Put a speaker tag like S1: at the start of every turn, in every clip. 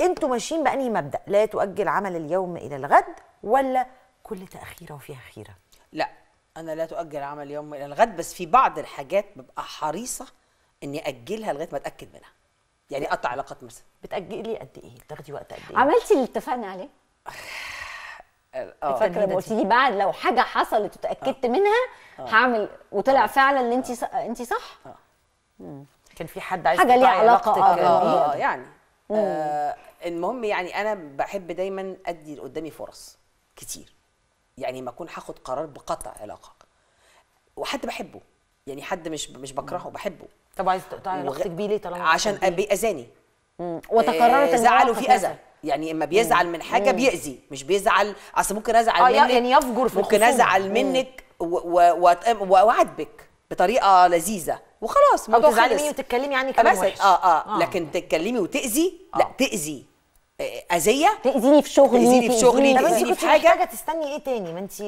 S1: انتوا ماشيين بانهي مبدا لا تؤجل عمل اليوم الى الغد ولا كل تاخيره وفيها خيره
S2: لا انا لا تؤجل عمل اليوم الى الغد بس في بعض الحاجات ببقى حريصه اني اجلها لغايه ما اتاكد منها يعني اقطع علاقات مثلا بتاجلي قد
S3: ايه بتاخدي وقت قد ايه عملتي اللي اتفقنا عليه اه فاكره قلتي بعد لو حاجه حصلت وتاكدت آه. منها آه. هعمل وطلع آه. فعلا ان انت انت صح
S1: اه كان في حد عايز حاجه ليها علاقه اه يعني
S2: آه المهم يعني انا بحب دايما ادي قدامي فرص كتير يعني ما اكون هاخد قرار بقطع علاقه وحد بحبه يعني حد مش مش بكرهه بحبه طب عايز تقطعي علاقتك بيه ليه طالما عشان بيأذاني وتكررت آه زعله في اذى يعني اما بيزعل من حاجه مم. بيأذي مش بيزعل اصل ممكن ازعل آه منك يعني يفجر في ممكن ازعل منك واعاتبك بطريقه لذيذه وخلاص ما تزعلي وتتكلمي عني كلام وحش آه،, اه اه لكن تتكلمي وتاذي آه. لا تاذي آه، اذيه تاذيني في شغلي تاذيني في شغلي تاذيني في حاجه حاجه تستني ايه تاني ما انت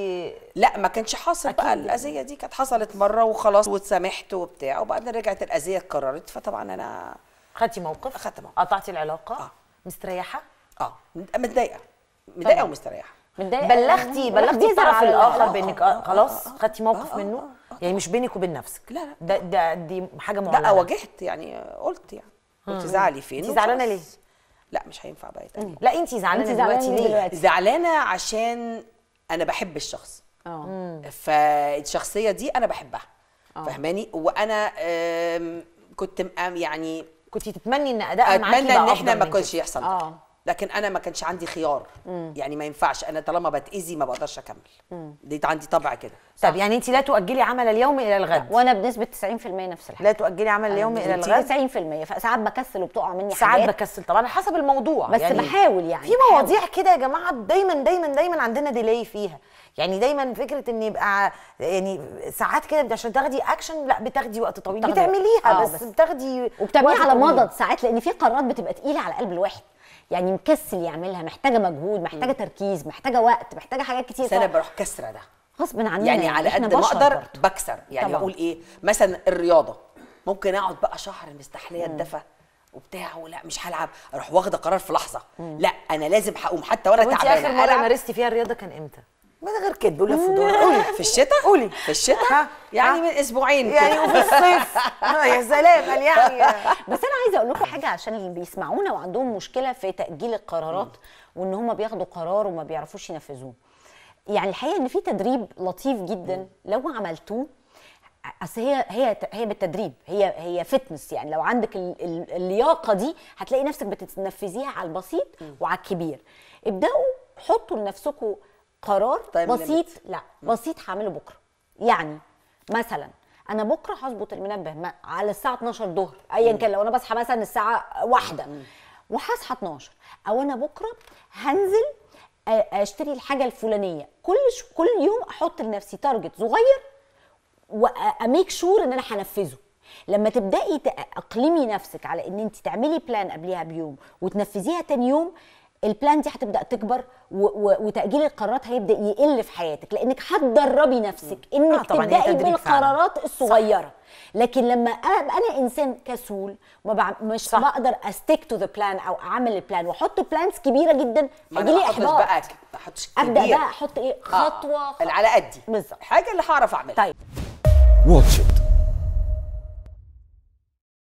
S2: لا ما كانش حاصل بقى الاذيه دي كانت حصلت مره وخلاص واتسامحت وبتاع وبعدين رجعت الاذيه اتكررت فطبعا انا
S1: خدتي موقف خدت موقف قطعتي العلاقه اه
S2: مستريحه اه متضايقه متضايقه طيب. ومستريحه متضايقه بلغتي بلغتي
S1: الطرف الاخر بانك آه، خلاص خدتي موقف منه يعني مش بينك وبين نفسك لا لا ده ده
S2: دي حاجه معينه لا واجهت يعني قلت يعني قلت زعلي فين انت زعلانه ليه؟ لا مش هينفع بقى تاني لا انت زعلانه دلوقتي ليه؟ زعلانه عشان انا بحب الشخص اه فالشخصيه دي انا بحبها اه. فاهماني وانا كنت يعني كنت تتمنى ان اداء معاكي اتمنى ان احنا ما كنش يحصل اه لكن انا ما كانش عندي خيار مم. يعني ما ينفعش انا طالما بتاذي ما بقدرش اكمل مم. دي عندي طبع كده طب
S1: يعني انت لا تؤجلي عمل اليوم الى الغد وانا بنسبه 90% نفس الحاجه لا تؤجلي عمل اليوم الى الغد 90% فساعات بكسل وبتقع مني ساعات حاجات ساعات بكسل طبعا حسب الموضوع بس يعني بحاول يعني في مواضيع كده يا جماعه دايما دايما دايما عندنا ديلي فيها يعني دايما فكره ان يبقى يعني ساعات كده عشان تاخدي اكشن لا بتاخدي وقت طويل بتعمليها آه، بس, بس
S3: بتاخدي وبتعمليها على مضض ساعات لان في قرارات بتبقى تقيله على قلب الواحد يعني مكسل يعملها محتاجه مجهود محتاجه تركيز محتاجه وقت محتاجه حاجات كتير بس انا بروح كسره ده غصب عننا يعني, يعني على قد ما اقدر
S2: بكسر يعني طبعا. بقول ايه مثلا الرياضه ممكن اقعد بقى شهر مستحليه الدفى وبتاع ولا مش هلعب اروح واخده قرار في لحظه مم. لا انا لازم هقوم حتى وانا تعبانه وانت اخر مره
S1: مارستي فيها الرياضه كان امتى
S2: ما غير
S3: كدب ولا فضول قولي في الشتاء قولي في الشتاء يعني من اسبوعين يعني وفي الصيف آه، يا سلام يعني بس انا عايزه اقول لكم حاجه عشان اللي بيسمعونا وعندهم مشكله في تاجيل القرارات وان هم بياخدوا قرار وما بيعرفوش ينفذوه يعني الحقيقه ان في تدريب لطيف جدا لو عملتوه اصل هي هي هي بالتدريب هي هي فتنس يعني لو عندك اللياقه دي هتلاقي نفسك بتنفذيها على البسيط وعلى الكبير ابداوا حطوا لنفسكم قرار بسيط لا بسيط هعمله بكره يعني مثلا انا بكره هظبط المنبه على الساعه 12 الظهر ايا كان لو انا بصحى مثلا الساعه واحدة وهصحى 12 او انا بكره هنزل اشتري الحاجه الفلانيه كل كل يوم احط لنفسي تارجت صغير واميك شور ان انا هنفذه لما تبداي تاقلمي نفسك على ان انت تعملي بلان قبلها بيوم وتنفذيها تاني يوم البلان دي هتبدا تكبر وتاجيل القرارات هيبدا يقل في حياتك لانك هتدربي نفسك انك آه تبداي بالقرارات فعلا. الصغيره صح. لكن لما انا انا انسان كسول ما بع... مش صح. بقدر استيك تو ذا بلان او اعمل البلان واحط بلانز كبيره جدا
S2: هيجي لي احباط بقى
S3: ما احطش ابدا بقى احط ايه خطوه
S2: آه. خطوه على قدي بالظبط الحاجه اللي هعرف اعملها طيب واتش